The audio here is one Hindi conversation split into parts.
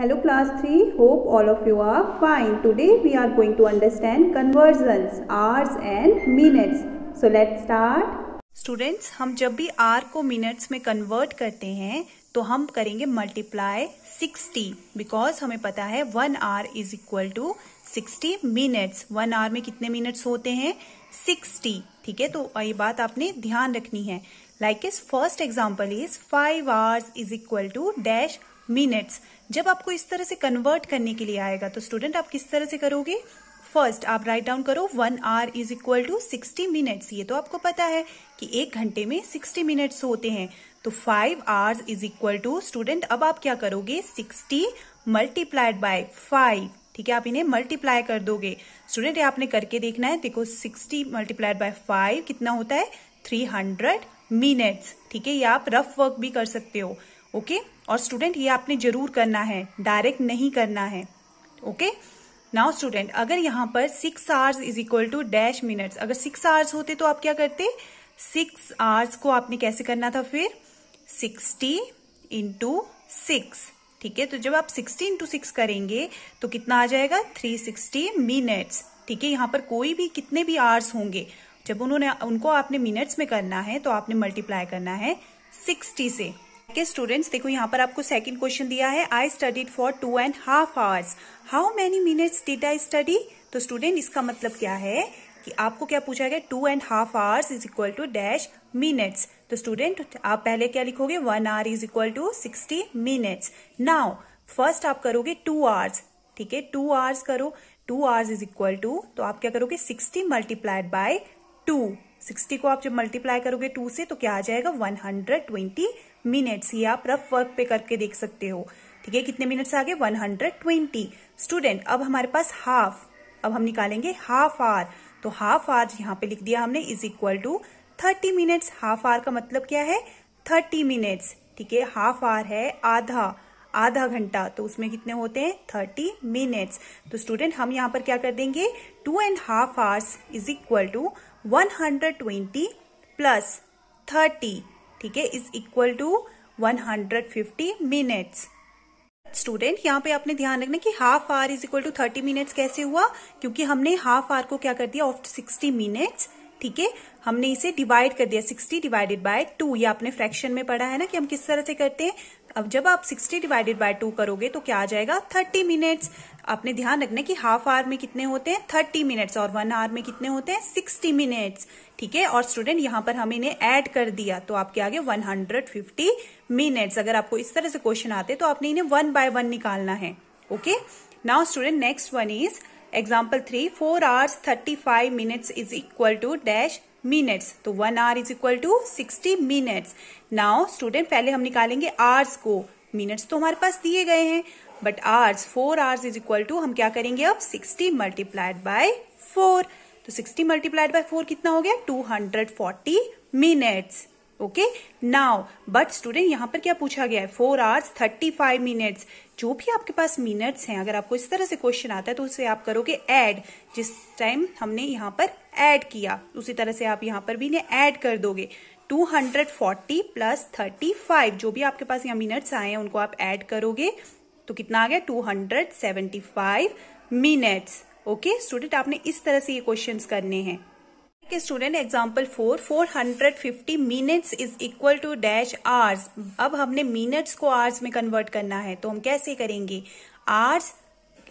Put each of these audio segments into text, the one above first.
Hello class three hope all of you are fine today we are going to understand conversions hours and minutes so let's start students हम जब भी आर को मिनट्स में कन्वर्ट करते हैं तो हम करेंगे मल्टीप्लाई सिक्सटी बिकॉज हमें पता है one hour is equal to sixty minutes one hour में कितने मिनट्स होते हैं सिक्सटी ठीक है तो ये बात आपने ध्यान रखनी है लाइक इस first example is five hours is equal to dash minutes जब आपको इस तरह से कन्वर्ट करने के लिए आएगा तो स्टूडेंट आप किस तरह से करोगे फर्स्ट आप राइट डाउन करो one hour is equal to sixty minutes ये तो आपको पता है कि एक घंटे में सिक्सटी मिनट्स होते हैं तो five hours is equal to student अब आप क्या करोगे सिक्सटी मल्टीप्लाइड बाय फाइव ठीक है आप इन्हें मल्टीप्लाई कर दोगे स्टूडेंट ये आपने करके देखना है देखो सिक्सटी मल्टीप्लाइड बाय फाइव कितना होता है थ्री हंड्रेड मिनट्स ठीक है ये आप रफ वर्क भी कर सकते हो ओके okay? और स्टूडेंट ये आपने जरूर करना है डायरेक्ट नहीं करना है ओके नाउ स्टूडेंट अगर यहां पर six hours is equal to dash minutes अगर सिक्स आवर्स होते तो आप क्या करते सिक्स आवर्स को आपने कैसे करना था फिर सिक्सटी इंटू सिक्स ठीक है तो जब आप सिक्सटी इंटू सिक्स करेंगे तो कितना आ जाएगा थ्री सिक्सटी मिनट्स ठीक है यहाँ पर कोई भी कितने भी आवर्स होंगे जब उन्होंने उनको आपने मिनट्स में करना है तो आपने मल्टीप्लाई करना है सिक्सटी से के स्टूडेंट्स देखो यहाँ पर आपको सेकंड क्वेश्चन दिया है I studied for two and half hours how many minutes did I study तो स्टूडेंट इसका मतलब क्या है कि आपको क्या पूछा गया two and half hours is equal to dash minutes तो स्टूडेंट आप पहले क्या लिखोगे one hour is equal to sixty minutes now first आप करोगे टू आवर्स ठीक है टू आवर्स करो two hours is equal to तो आप क्या करोगे सिक्सटी मल्टीप्लाइड बाय टू 60 को आप जब मल्टीप्लाई करोगे टू से तो क्या आ जाएगा 120 मिनट्स ये आप रफ वर्क पे करके देख सकते हो ठीक है कितने मिनट्स आ गए ट्वेंटी स्टूडेंट अब हमारे पास हाफ अब हम निकालेंगे हाफ आर तो हाफ आर यहाँ पे लिख दिया हमने is equal to thirty minutes half hour का मतलब क्या है थर्टी मिनट्स ठीक है हाफ आर है आधा आधा घंटा तो उसमें कितने होते हैं थर्टी मिनट्स तो स्टूडेंट हम यहाँ पर क्या कर देंगे two and half hours is equal to 120 plus 30 ठीक है is equal to 150 minutes student यहाँ पे आपने ध्यान रखना कि half hour is equal to thirty minutes कैसे हुआ क्योंकि हमने हाफ आवर को क्या कर दिया ऑफ सिक्सटी मिनट्स ठीक है हमने इसे डिवाइड कर दिया सिक्सटी डिवाइडेड बाय टू ये आपने फ्रैक्शन में पढ़ा है ना कि हम किस तरह से करते हैं अब जब आप 60 डिवाइडेड बाय टू करोगे तो क्या आ जाएगा 30 मिनट्स आपने ध्यान रखना कि हाफ आवर में कितने होते हैं 30 मिनट्स और वन आवर में कितने होते हैं 60 मिनट्स ठीक है और स्टूडेंट यहाँ पर हम इन्हें ऐड कर दिया तो आपके आगे 150 मिनट्स अगर आपको इस तरह से क्वेश्चन आते तो आपने इन्हें वन बाय वन निकालना है okay now student next one is example three four hours thirty five minutes is equal to dash minutes तो one hour is equal to sixty minutes now student पहले हम निकालेंगे आवर्स को मिनट्स तो हमारे पास दिए गए हैं but hours four hours is equal to हम क्या करेंगे अब सिक्सटी मल्टीप्लाइड बाय फोर तो सिक्सटी मल्टीप्लाइड बाय फोर कितना हो गया two hundred forty minutes okay now but student यहां पर क्या पूछा गया है four hours thirty five minutes जो भी आपके पास मिनट्स हैं अगर आपको इस तरह से क्वेश्चन आता है तो उसे आप करोगे ऐड जिस टाइम हमने यहाँ पर ऐड किया उसी तरह से आप यहाँ पर भी इन्हें ऐड कर दोगे 240 प्लस 35 जो भी आपके पास यहाँ मिनट्स आए हैं उनको आप ऐड करोगे तो कितना आ गया 275 मिनट्स ओके स्टूडेंट आपने इस तरह से ये क्वेश्चंस करने हैं के student example four four hundred fifty minutes is equal to dash hours अब हमने मिनट्स को आर्स में कन्वर्ट करना है तो हम कैसे करेंगे आर्स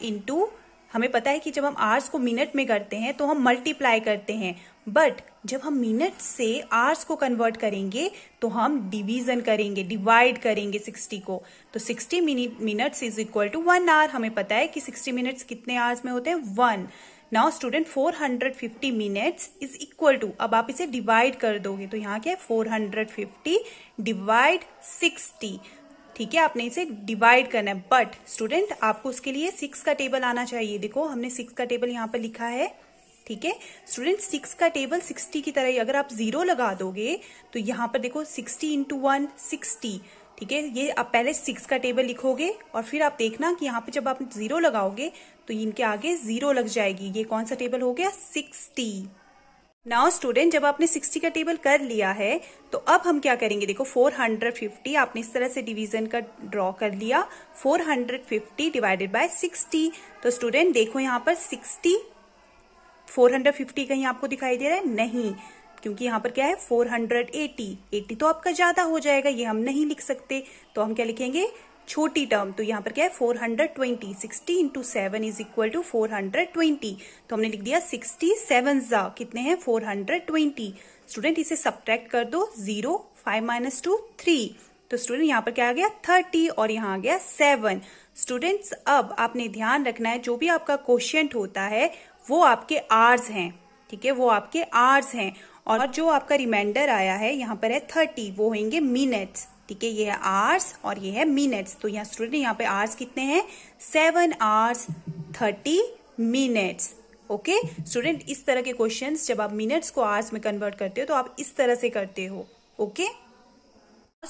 इंटू हमें पता है कि जब हम आर्स को मिनट में करते हैं तो हम मल्टीप्लाई करते हैं बट जब हम मिनट से आर्स को कन्वर्ट करेंगे तो हम डिवीजन करेंगे डिवाइड करेंगे 60 को तो 60 minutes is equal to one hour हमें पता है कि 60 मिनट्स कितने आर्स में होते हैं one now student 450 minutes is equal to अब आप इसे डिवाइड कर दोगे तो यहाँ क्या है 450 डिवाइड 60 ठीक है आपने इसे डिवाइड करना है बट स्टूडेंट आपको उसके लिए सिक्स का टेबल आना चाहिए देखो हमने सिक्स का टेबल यहाँ पर लिखा है ठीक है स्टूडेंट सिक्स का टेबल सिक्सटी की तरह ही अगर आप जीरो लगा दोगे तो यहाँ पर देखो सिक्सटी इंटू वन सिक्सटी ठीक है ये आप पहले सिक्स का टेबल लिखोगे और फिर आप देखना कि यहाँ पे जब आप जीरो लगाओगे तो इनके आगे जीरो लग जाएगी ये कौन सा टेबल हो गया सिक्सटी नाउ स्टूडेंट जब आपने 60 का टेबल कर लिया है तो अब हम क्या करेंगे देखो 450 आपने इस तरह से डिवीजन का ड्रॉ कर लिया 450 डिवाइडेड बाय 60 तो स्टूडेंट देखो यहाँ पर 60 450 कहीं आपको दिखाई दे रहा है नहीं क्योंकि यहाँ पर क्या है 480 80 तो आपका ज्यादा हो जाएगा ये हम नहीं लिख सकते तो हम क्या लिखेंगे छोटी टर्म तो यहाँ पर क्या है four hundred twenty sixty into seven is equal to four hundred twenty तो हमने लिख दिया सिक्सटी सेवन जा कितने हैं फोर हंड्रेड ट्वेंटी स्टूडेंट इसे सब्ट्रैक्ट कर दो zero five minus two three तो स्टूडेंट यहाँ पर क्या आ गया थर्टी और यहाँ आ गया सेवन स्टूडेंट्स अब आपने ध्यान रखना है जो भी आपका क्वेश्चन होता है वो आपके आर्स हैं ठीक है वो आपके आर्स हैं और जो आपका रिमाइंडर आया है यहाँ पर है थर्टी वो होंगे मिनट्स ठीक है ये है आवर्स और ये है मिनट्स तो यहाँ स्टूडेंट यहाँ पे आवर्स कितने हैं seven hours thirty minutes okay student इस तरह के क्वेश्चन जब आप मिनट्स को आवर्स में कन्वर्ट करते हो तो आप इस तरह से करते हो ओके okay?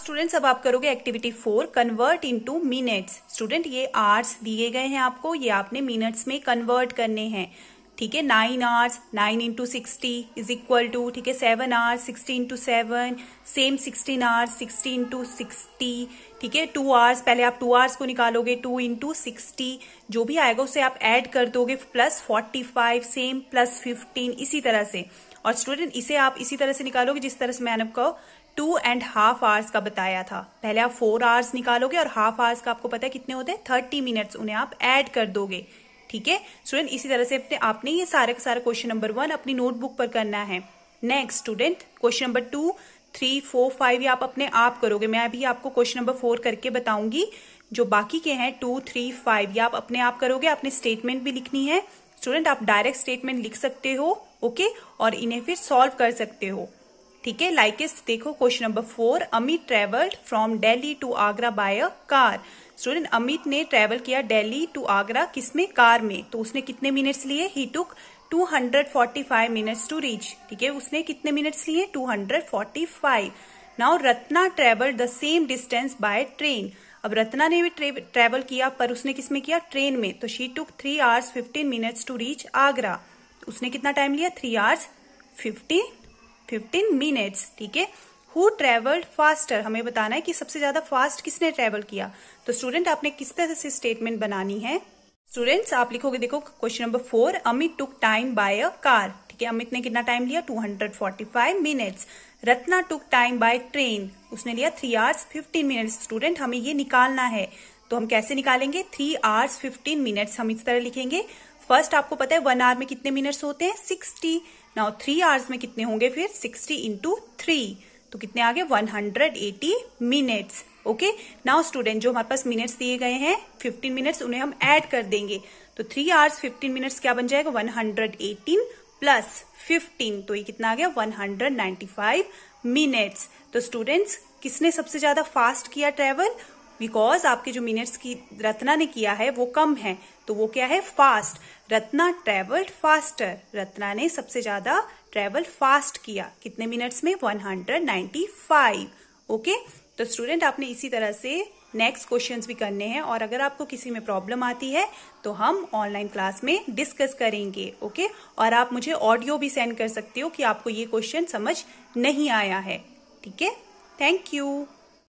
स्टूडेंट्स अब आप करोगे activity four convert into minutes student ये आर्ट्स दिए गए हैं आपको ये आपने मिनट्स में कन्वर्ट करने हैं ठीक है nine hours nine into sixty is equal to ठीक है seven hours sixty into seven same sixteen hours sixty into sixty ठीक है टू आवर्स पहले आप टू आवर्स को निकालोगे टू इंटू सिक्सटी जो भी आएगा उसे आप ऐड कर दोगे plus forty five same plus fifteen इसी तरह से और स्टूडेंट इसे आप इसी तरह से निकालोगे जिस तरह से मैंने आपको टू एंड हाफ आवर्स का बताया था पहले आप फोर आवर्स निकालोगे और हाफ आवर्स का आपको पता है कितने होते हैं थर्टी मिनट्स उन्हें आप ऐड कर दोगे ठीक है स्टूडेंट इसी तरह से अपने आपने ये सारा का सारा क्वेश्चन नंबर वन अपनी नोटबुक पर करना है next student question number two three four five ये आप अपने आप करोगे मैं अभी आपको क्वेश्चन नंबर फोर करके बताऊंगी जो बाकी के हैं टू थ्री फाइव ये आप अपने आप करोगे आपने स्टेटमेंट भी लिखनी है स्टूडेंट आप डायरेक्ट स्टेटमेंट लिख सकते हो ओके और इन्हें फिर सॉल्व कर सकते हो ठीक है लाइकेस्ट देखो question number four Amit travelled from Delhi to Agra by a car student Amit ने ट्रेवल किया दिल्ली टू आगरा किसमें कार में तो उसने कितने मिनट्स लिए ही टुक 245 मिनट्स टू रीच ठीक है उसने कितने मिनट्स लिए 245 now Ratna travel the same distance by train अब रत्ना ने भी ट्रेवल किया पर उसने किसमें किया ट्रेन में तो she took three hours fifteen minutes to reach Agra उसने कितना टाइम लिया three hours fifteen fifteen minutes ठीक है हु ट्रेवल्ड फास्टर हमें बताना है कि सबसे ज्यादा फास्ट किसने ट्रेवल किया तो स्टूडेंट आपने किस तरह से स्टेटमेंट बनानी है स्टूडेंट्स आप लिखोगे देखो question number four Amit took time by a car ठीक है अमित ने कितना टाइम लिया 245 minutes Ratna took time by train उसने लिया थ्री आवर्स 15 मिनट्स स्टूडेंट हमें ये निकालना है तो हम कैसे निकालेंगे थ्री आवर्स 15 मिनट्स हम इस तरह लिखेंगे फर्स्ट आपको पता है वन आवर में कितने मिनट्स होते हैं सिक्सटी नाउ थ्री आवर्स में कितने होंगे फिर सिक्सटी इंटू थ्री तो कितने आ गए 180 मिनट्स ओके नाउ स्टूडेंट जो हमारे पास मिनट्स दिए गए हैं 15 मिनट्स उन्हें हम ऐड कर देंगे तो थ्री आवर्स 15 मिनट्स क्या बन जाएगा 118 प्लस 15 तो ये कितना आ गया 195 मिनट्स तो स्टूडेंट्स किसने सबसे ज्यादा फास्ट किया ट्रेवल बिकॉज आपके जो मिनट्स की रत्ना ने किया है वो कम है तो वो क्या है fast Ratna travelled faster Ratna ने सबसे ज्यादा ट्रेवल फास्ट किया कितने मिनट्स में 195 ओके तो स्टूडेंट आपने इसी तरह से नेक्स्ट क्वेश्चंस भी करने हैं और अगर आपको किसी में प्रॉब्लम आती है तो हम ऑनलाइन क्लास में डिस्कस करेंगे ओके और आप मुझे ऑडियो भी सेंड कर सकते हो कि आपको ये क्वेश्चन समझ नहीं आया है ठीक है थैंक यू